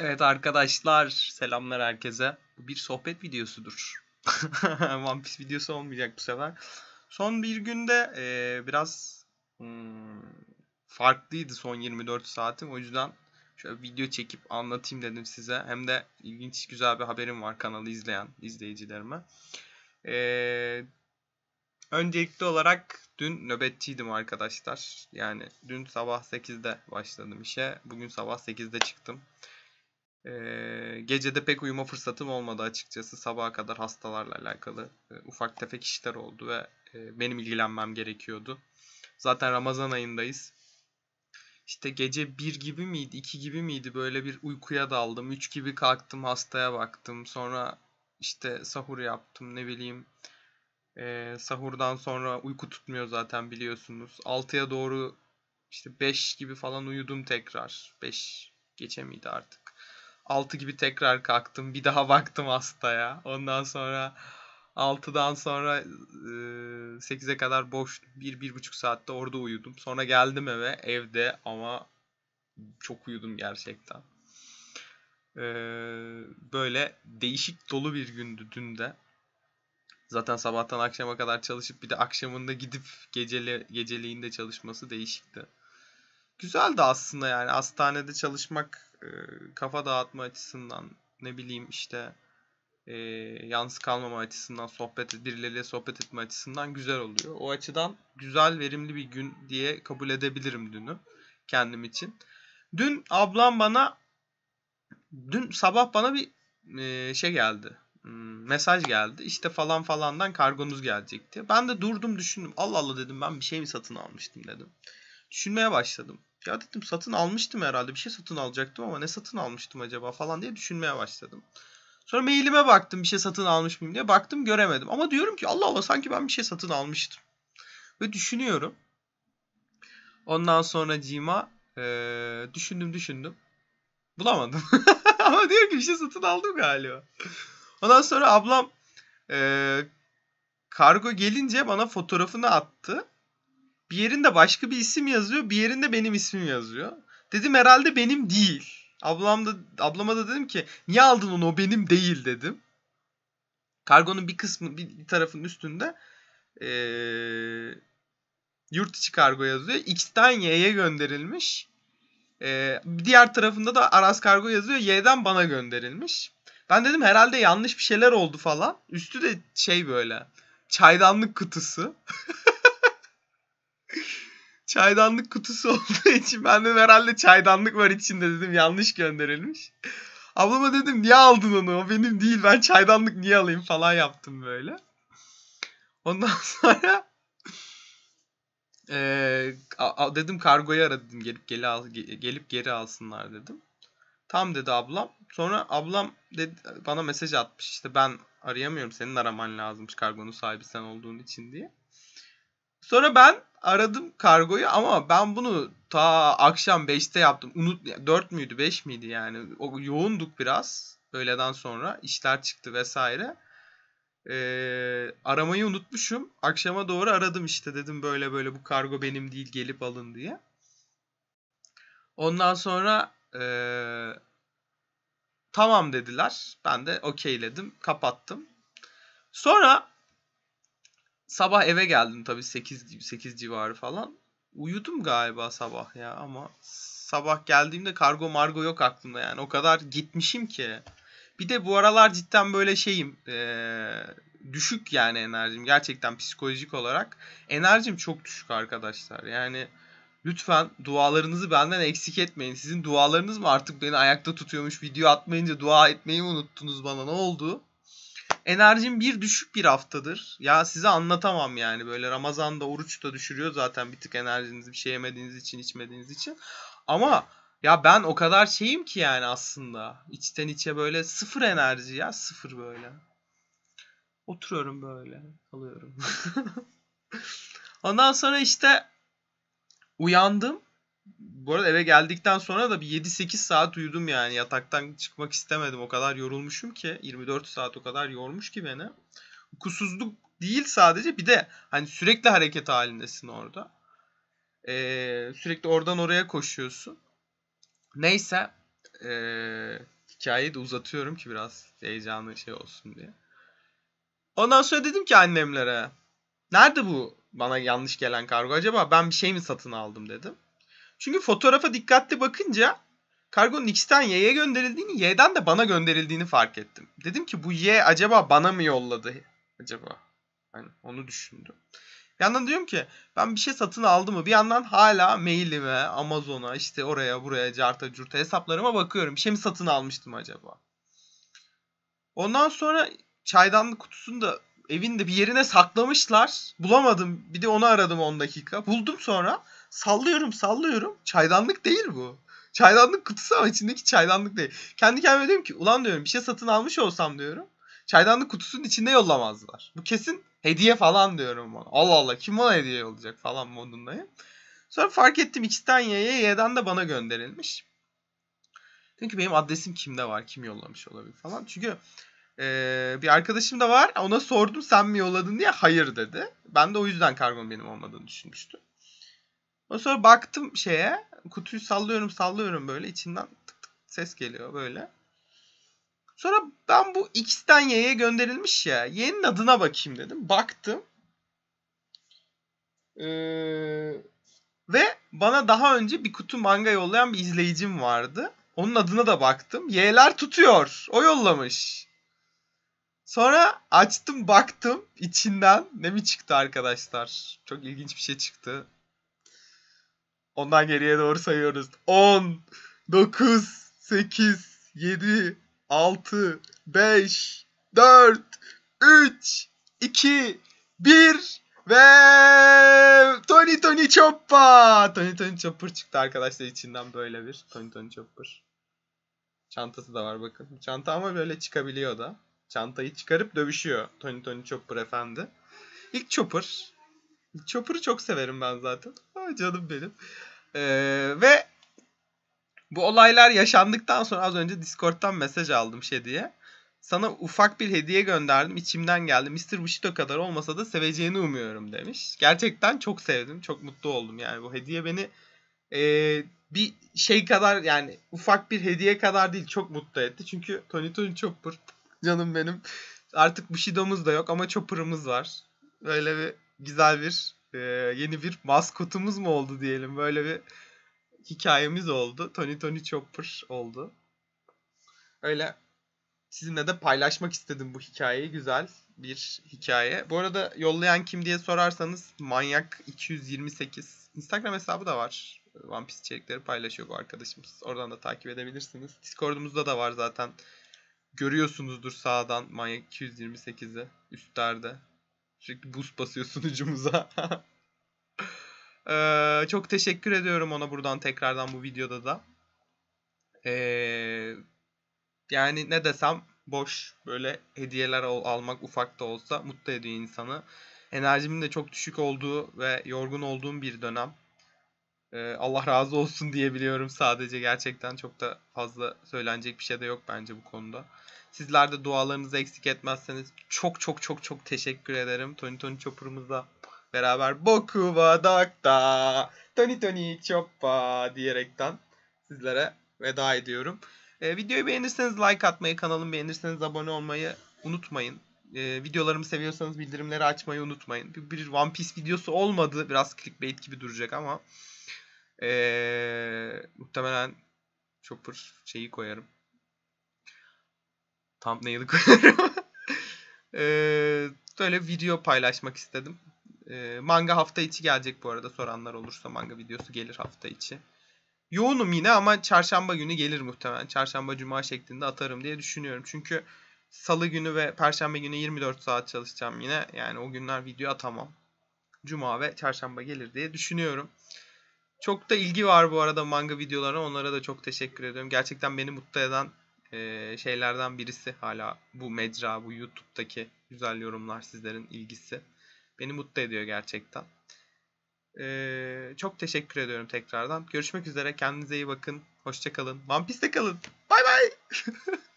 Evet arkadaşlar selamlar herkese. bu Bir sohbet videosudur. One Piece videosu olmayacak bu sefer. Son bir günde e, biraz hmm, farklıydı son 24 saatim. O yüzden şöyle video çekip anlatayım dedim size. Hem de ilginç güzel bir haberim var kanalı izleyen izleyicilerime. E, öncelikli olarak dün nöbetçiydim arkadaşlar. Yani dün sabah 8'de başladım işe. Bugün sabah 8'de çıktım. Ee, gecede pek uyuma fırsatım olmadı açıkçası. Sabaha kadar hastalarla alakalı e, ufak tefek işler oldu ve e, benim ilgilenmem gerekiyordu. Zaten Ramazan ayındayız. İşte gece 1 gibi miydi, 2 gibi miydi böyle bir uykuya daldım. 3 gibi kalktım, hastaya baktım. Sonra işte sahur yaptım ne bileyim. E, sahurdan sonra uyku tutmuyor zaten biliyorsunuz. 6'ya doğru işte 5 gibi falan uyudum tekrar. 5 geçe miydi artık? 6 gibi tekrar kalktım. Bir daha baktım hastaya. Ondan sonra 6'dan sonra 8'e kadar boş 1-1,5 saatte orada uyudum. Sonra geldim eve evde ama çok uyudum gerçekten. E, böyle değişik dolu bir gündü dün de. Zaten sabahtan akşama kadar çalışıp bir de akşamında gidip geceli, geceliğinde çalışması değişikti. Güzeldi aslında yani hastanede çalışmak e, kafa dağıtma açısından ne bileyim işte e, yalnız kalmama açısından sohbet birileriyle sohbet etme açısından güzel oluyor. O açıdan güzel verimli bir gün diye kabul edebilirim dünü kendim için. Dün ablam bana dün sabah bana bir e, şey geldi. Hmm, mesaj geldi. işte falan falandan kargonuz gelecekti. Ben de durdum düşündüm. Allah Allah dedim ben bir şey mi satın almıştım dedim. Düşünmeye başladım. Ya dedim satın almıştım herhalde. Bir şey satın alacaktım ama ne satın almıştım acaba falan diye düşünmeye başladım. Sonra mailime baktım bir şey satın almış mıyım diye. Baktım göremedim. Ama diyorum ki Allah Allah sanki ben bir şey satın almıştım. Ve düşünüyorum. Ondan sonra Cima ee, düşündüm düşündüm. Bulamadım. ama diyorum ki bir şey satın aldım galiba. Ondan sonra ablam ee, kargo gelince bana fotoğrafını attı. Bir yerinde başka bir isim yazıyor. Bir yerinde benim ismim yazıyor. Dedim herhalde benim değil. Ablam da, ablama da dedim ki niye aldın onu o benim değil dedim. Kargonun bir kısmı bir tarafın üstünde ee, yurt içi kargo yazıyor. X'ten Y'ye gönderilmiş. E, diğer tarafında da Aras Kargo yazıyor. Y'den bana gönderilmiş. Ben dedim herhalde yanlış bir şeyler oldu falan. Üstü de şey böyle çaydanlık kutusu. çaydanlık kutusu olduğu için ben de herhalde çaydanlık var içinde dedim yanlış gönderilmiş. Ablama dedim niye aldın onu o benim değil ben çaydanlık niye alayım falan yaptım böyle. Ondan sonra e, a, a, dedim kargoyu aradım gelip geri al, gelip geri alsınlar dedim. Tam dedi ablam. Sonra ablam dedi, bana mesaj atmış işte ben arayamıyorum senin araman lazımmış kargonun sahibi sen olduğun için diye. Sonra ben aradım kargoyu ama ben bunu ta akşam 5'te yaptım. Unut 4 müydü 5 miydi yani? O, yoğunduk biraz öğleden sonra işler çıktı vesaire. Ee, aramayı unutmuşum. Akşama doğru aradım işte dedim böyle böyle bu kargo benim değil gelip alın diye. Ondan sonra ee, tamam dediler. Ben de okeyledim kapattım. Sonra sabah eve geldim tabii 8 8 civarı falan. Uyudum galiba sabah ya ama sabah geldiğimde kargo margo yok aklımda yani. O kadar gitmişim ki. Bir de bu aralar cidden böyle şeyim. Ee, düşük yani enerjim. Gerçekten psikolojik olarak enerjim çok düşük arkadaşlar. Yani lütfen dualarınızı benden eksik etmeyin. Sizin dualarınız mı artık beni ayakta tutuyormuş? Video atmayınca dua etmeyi unuttunuz bana. Ne oldu? enerjim bir düşük bir haftadır. Ya size anlatamam yani böyle Ramazan'da oruç da düşürüyor zaten bir tık enerjinizi bir şey yemediğiniz için içmediğiniz için. Ama ya ben o kadar şeyim ki yani aslında içten içe böyle sıfır enerji ya sıfır böyle. Oturuyorum böyle alıyorum. Ondan sonra işte uyandım bu arada eve geldikten sonra da bir 7-8 saat uyudum yani. Yataktan çıkmak istemedim. O kadar yorulmuşum ki. 24 saat o kadar yormuş ki beni. Kusuzluk değil sadece bir de hani sürekli hareket halindesin orada. Ee, sürekli oradan oraya koşuyorsun. Neyse ee, hikayeyi de uzatıyorum ki biraz heyecanlı şey olsun diye. Ondan sonra dedim ki annemlere nerede bu bana yanlış gelen kargo acaba ben bir şey mi satın aldım dedim. Çünkü fotoğrafa dikkatli bakınca kargonun X'ten Y'ye gönderildiğini, Y'den de bana gönderildiğini fark ettim. Dedim ki bu Y acaba bana mı yolladı acaba? Hani onu düşündüm. Bir yandan diyorum ki ben bir şey satın aldım mı? Bir yandan hala mailime, Amazon'a, işte oraya buraya, carta curta hesaplarıma bakıyorum. Bir şey mi satın almıştım acaba? Ondan sonra çaydanlık kutusunu da evinde bir yerine saklamışlar. Bulamadım. Bir de onu aradım 10 dakika. Buldum sonra. Sallıyorum sallıyorum. Çaydanlık değil bu. Çaydanlık kutusu ama içindeki çaydanlık değil. Kendi kendime diyorum ki ulan diyorum bir şey satın almış olsam diyorum. Çaydanlık kutusunun içinde yollamazlar. Bu kesin hediye falan diyorum bana. Allah Allah kim ona hediye olacak falan modundayım. Sonra fark ettim X'ten Y'ye Y'den de bana gönderilmiş. Çünkü benim adresim kimde var kim yollamış olabilir falan. Çünkü ee, bir arkadaşım da var ona sordum sen mi yolladın diye hayır dedi. Ben de o yüzden kargon benim olmadığını düşünmüştüm. Ondan sonra baktım şeye. Kutuyu sallıyorum sallıyorum böyle. içinden tık tık ses geliyor böyle. Sonra ben bu X'ten Y'ye gönderilmiş ya. Y'nin adına bakayım dedim. Baktım. Ee, ve bana daha önce bir kutu manga yollayan bir izleyicim vardı. Onun adına da baktım. Y'ler tutuyor. O yollamış. Sonra açtım baktım içinden ne mi çıktı arkadaşlar? Çok ilginç bir şey çıktı. Ondan geriye doğru sayıyoruz. 10, 9, 8, 7, 6, 5, 4, 3, 2, 1 ve Tony Tony Chopper. Tony Tony Chopper çıktı arkadaşlar içinden böyle bir Tony Tony Chopper. Çantası da var bakın. Çanta ama böyle çıkabiliyor da. Çantayı çıkarıp dövüşüyor Tony Tony Chopper efendi. İlk Chopper. Chopper'ı çok severim ben zaten canım benim. Ee, ve bu olaylar yaşandıktan sonra az önce Discord'dan mesaj aldım şey diye. Sana ufak bir hediye gönderdim. İçimden geldi. Mr. Bushido kadar olmasa da seveceğini umuyorum demiş. Gerçekten çok sevdim. Çok mutlu oldum. Yani bu hediye beni e, bir şey kadar yani ufak bir hediye kadar değil çok mutlu etti. Çünkü Tony Tony Chopper canım benim. Artık Bushido'muz da yok ama Chopper'ımız var. Böyle bir güzel bir ee, yeni bir maskotumuz mu oldu diyelim. Böyle bir hikayemiz oldu. Tony Tony Chopper oldu. Öyle sizinle de paylaşmak istedim bu hikayeyi. Güzel bir hikaye. Bu arada yollayan kim diye sorarsanız manyak 228 Instagram hesabı da var. One Piece içerikleri paylaşıyor bu arkadaşımız. Oradan da takip edebilirsiniz. Discord'umuzda da var zaten. Görüyorsunuzdur sağdan manyak 228'i üstlerde. Çünkü boost basıyor sunucumuza. ee, çok teşekkür ediyorum ona buradan tekrardan bu videoda da. Ee, yani ne desem boş böyle hediyeler al- almak ufak da olsa mutlu ediyor insanı. Enerjimin de çok düşük olduğu ve yorgun olduğum bir dönem. Ee, Allah razı olsun diyebiliyorum sadece. Gerçekten çok da fazla söylenecek bir şey de yok bence bu konuda. Sizler de dualarınızı eksik etmezseniz çok çok çok çok teşekkür ederim. Tony Tony Chopper'ımızla beraber Boku wa dakta Tony Tony Choppa diyerekten sizlere veda ediyorum. E, videoyu beğenirseniz like atmayı, kanalımı beğenirseniz abone olmayı unutmayın. E, videolarımı seviyorsanız bildirimleri açmayı unutmayın. Bir, bir One Piece videosu olmadı. Biraz clickbait gibi duracak ama e, muhtemelen Chopper şeyi koyarım thumbnail'ı koyarım. ee, böyle video paylaşmak istedim. Ee, manga hafta içi gelecek bu arada soranlar olursa manga videosu gelir hafta içi. Yoğunum yine ama çarşamba günü gelir muhtemelen. Çarşamba cuma şeklinde atarım diye düşünüyorum. Çünkü salı günü ve perşembe günü 24 saat çalışacağım yine. Yani o günler video atamam. Cuma ve çarşamba gelir diye düşünüyorum. Çok da ilgi var bu arada manga videolarına. Onlara da çok teşekkür ediyorum. Gerçekten beni mutlu eden ee, şeylerden birisi hala bu mecra, bu YouTube'daki güzel yorumlar sizlerin ilgisi. Beni mutlu ediyor gerçekten. Ee, çok teşekkür ediyorum tekrardan. Görüşmek üzere. Kendinize iyi bakın. Hoşçakalın. One Piece'te kalın. Bay bay.